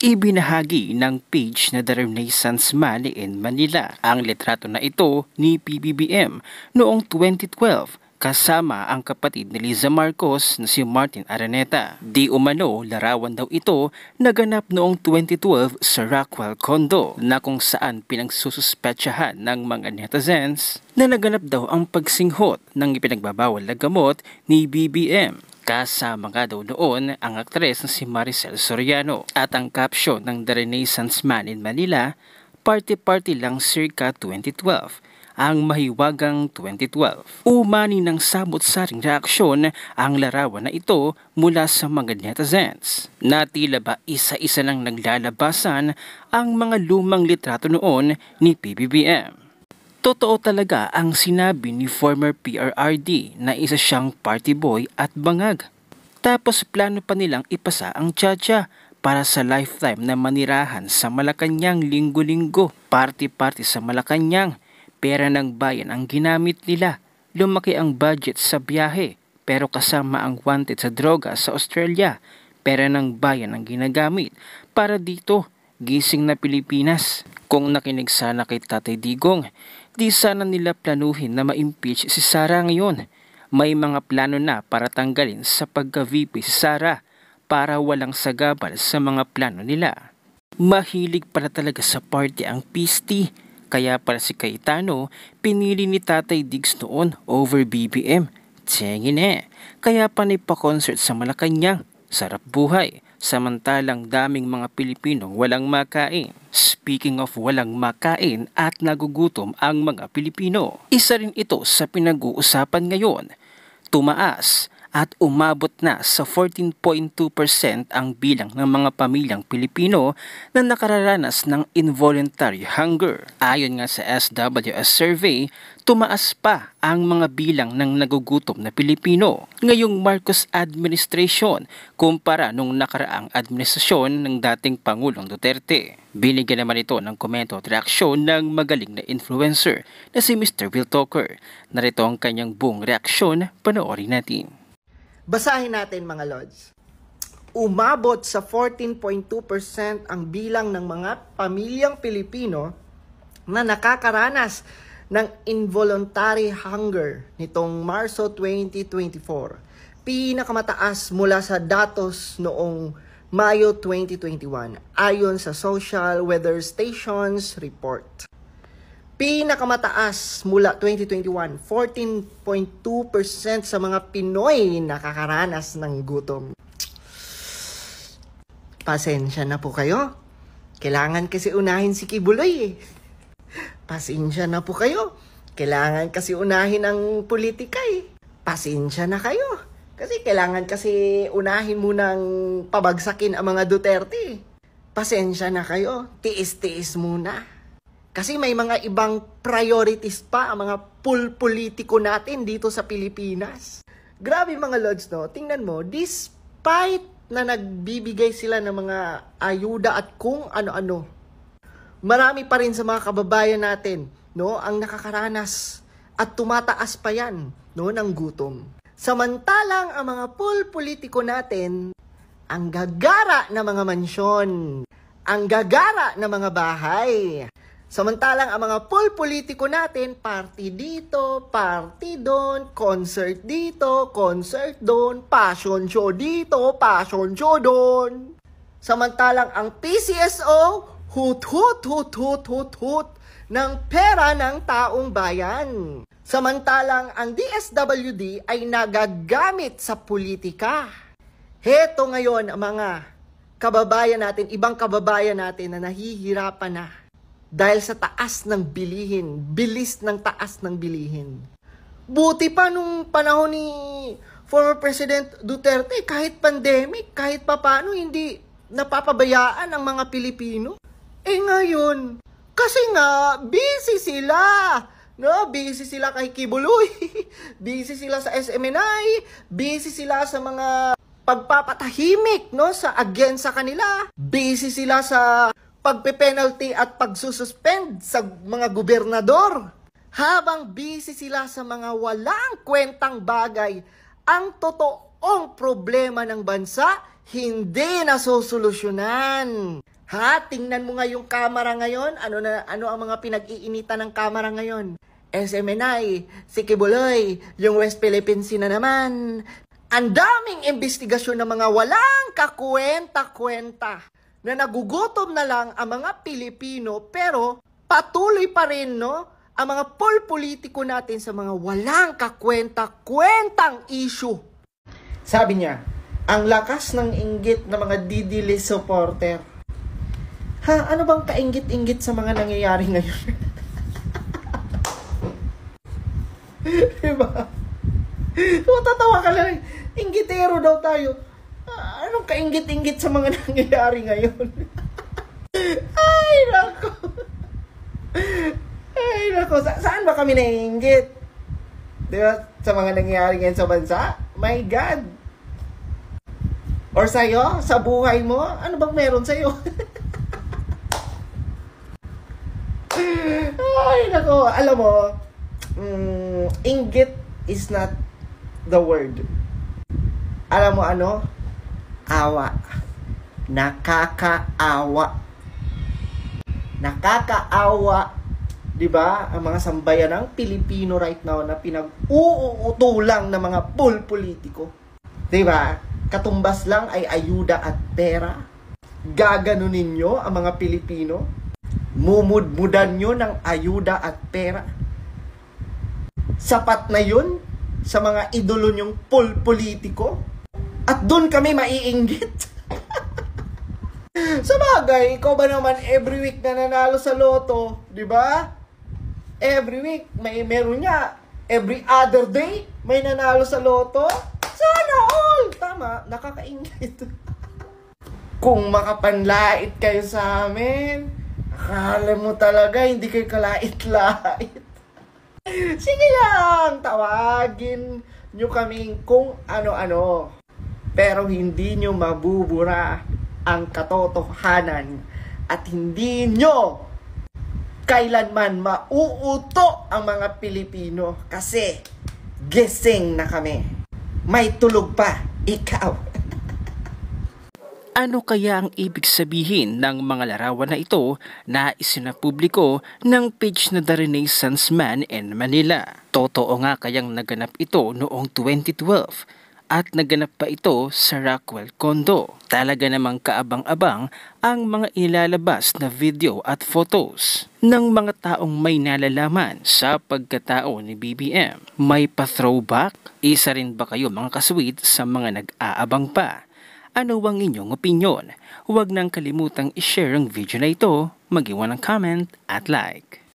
Ibinahagi ng page na The Renaissance Mali in Manila ang litrato na ito ni PBBM noong 2012 kasama ang kapatid ni Liza Marcos na si Martin Araneta. Di umano, larawan daw ito naganap noong 2012 sa Rockwell Condo na kung saan pinagsususpetsahan ng mga netizens na naganap daw ang pagsinghot ng ipinagbabawal na gamot ni BBM. Kasama nga daw noon ang aktres na si Maricel Soriano at ang caption ng The Renaissance Man in Manila, Party Party lang circa 2012 ang mahiwagang 2012. Umani ng sabot-saring reaksyon ang larawan na ito mula sa mga netizens. Natila ba isa-isa lang naglalabasan ang mga lumang litrato noon ni PBBM. Totoo talaga ang sinabi ni former PRRD na isa siyang party boy at bangag. Tapos plano pa nilang ipasa ang Chacha para sa lifetime na manirahan sa Malacanang linggo-linggo, party-party sa Malacanang. Pera ng bayan ang ginamit nila. Lumaki ang budget sa biyahe pero kasama ang wanted sa droga sa Australia. Pera ng bayan ang ginagamit para dito, gising na Pilipinas. Kung nakinig sana kay Tatay Digong, Di sana nila planuhin na ma-impeach si Sara ngayon. May mga plano na para tanggalin sa pagka-VP si Sara para walang sagabal sa mga plano nila. Mahilig pala talaga sa party ang PST. Kaya para si Kaitano, pinili ni Tatay Diggs noon over BBM. Tsengine. Eh, kaya pa concert sa Malacanang. Sarap buhay. Samantalang daming mga Pilipinong walang makain. Speaking of walang makain at nagugutom ang mga Pilipino, isa rin ito sa pinag-uusapan ngayon. Tumaas at umabot na sa 14.2% ang bilang ng mga pamilyang Pilipino na nakararanas ng involuntary hunger. Ayon nga sa SWS survey, tumaas pa ang mga bilang ng nagugutom na Pilipino ngayong Marcos administration kumpara nung nakaraang administrasyon ng dating Pangulong Duterte. Binigyan naman ito ng komento at reaksyon ng magaling na influencer na si Mr. Will Talker. Narito ang kanyang buong reaksyon, panoorin natin. Basahin natin mga Lods. Umabot sa 14.2% ang bilang ng mga pamilyang Pilipino na nakakaranas ng involuntary hunger nitong Marso 2024. Pinakamataas mula sa datos noong Mayo 2021 ayon sa Social Weather Stations report pinakamataas mula 2021, 14.2% sa mga Pinoy nakakaranas ng gutom. Pasensya na po kayo. Kailangan kasi unahin si Kibuloy eh. Pasensya na po kayo. Kailangan kasi unahin ang politika eh. Pasensya na kayo. Kasi kailangan kasi unahin mo nang pabagsakin ang mga Duterte. Eh. Pasensya na kayo. Tiis-tiis muna. Kasi may mga ibang priorities pa ang mga pulpolitiko natin dito sa Pilipinas. Grabe mga lords, no? Tingnan mo, despite na nagbibigay sila ng mga ayuda at kung ano-ano. Marami pa rin sa mga kababayan natin, no, ang nakakaranas at tumataas pa yan, no, ng gutom. Samantalang ang mga pool politiko natin, ang gagara ng mga mansyon, ang gagara ng mga bahay, Samantalang ang mga full politiko natin, party dito, party doon, concert dito, concert doon, passion show dito, passion show doon. Samantalang ang PCSO, hut hut hut hut hut hut ng pera ng taong bayan. Samantalang ang DSWD ay nagagamit sa politika. Heto ngayon ang mga kababayan natin, ibang kababayan natin na nahihirapan na dahil sa taas ng bilihin, bilis ng taas ng bilihin. Buti pa nung panahon ni former President Duterte, kahit pandemic, kahit papano, hindi napapabayaan ang mga Pilipino. Eh ngayon, kasi nga, busy sila. No, busy sila kay Kibuloy. busy sila sa SMNI, busy sila sa mga pagpapatahimik no sa against sa kanila. Busy sila sa pagpe-penalty at pagsususpend sa mga gobernador. Habang busy sila sa mga walang kwentang bagay, ang totoong problema ng bansa hindi nasosolusyonan. Ha, tingnan mo nga yung camera ngayon. Ano na ano ang mga pinag-iinitan ng camera ngayon? SMNI, si Sikibuloy, yung West Philippine Sea na naman. Ang daming investigasyon ng mga walang kakwenta-kwenta na nagugutom na lang ang mga Pilipino pero patuloy pa rin no ang mga polpolitiko natin sa mga walang kakwenta-kwentang issue. Sabi niya, ang lakas ng inggit ng mga didili supporter. Ha, ano bang kainggit ingit sa mga nangyayari ngayon? diba? Matatawa ka lang. Inggitero daw tayo nakakaingit-ingit sa mga nangyayari ngayon. Ay, nako. Ay, nako. Sa saan ba kami naiingit? Di ba? Sa mga nangyayari ngayon sa bansa? My God. Or sa'yo? Sa buhay mo? Ano bang meron sa'yo? Ay, nako. Alam mo, mm, inggit is not the word. Alam mo ano? awa Nakakaawa. Nakakaawa, 'di ba? Ang mga sambayan ng Pilipino right now na pinag-uuutulang ng mga bull politiko. 'Di ba? Katumbas lang ay ayuda at pera. Gaganon ninyo ang mga Pilipino. Mumudmudan nyo ng ayuda at pera. Sapat na yun sa mga idolo nyong pol politiko at doon kami maiinggit. sa bagay, ikaw ba naman every week na nanalo sa loto, di ba? Every week, may meron niya. Every other day, may nanalo sa loto. Sana all! Tama, nakakaingit. Kung makapanlait kayo sa amin, akala mo talaga hindi kayo kalait-lait. Sige lang, tawagin nyo kaming kung ano-ano pero hindi nyo mabubura ang katotohanan at hindi nyo kailanman mauuto ang mga Pilipino kasi gising na kami. May tulog pa, ikaw. ano kaya ang ibig sabihin ng mga larawan na ito na isinapubliko ng page na The Renaissance Man in Manila? Totoo nga kayang naganap ito noong 2012 at naganap pa ito sa Rockwell Condo. Talaga namang kaabang-abang ang mga ilalabas na video at photos ng mga taong may nalalaman sa pagkatao ni BBM. May pa-throwback? Isa rin ba kayo mga kasweet sa mga nag-aabang pa? Ano ang inyong opinion? Huwag nang kalimutang ishare ang video na ito, magiwan ng comment at like.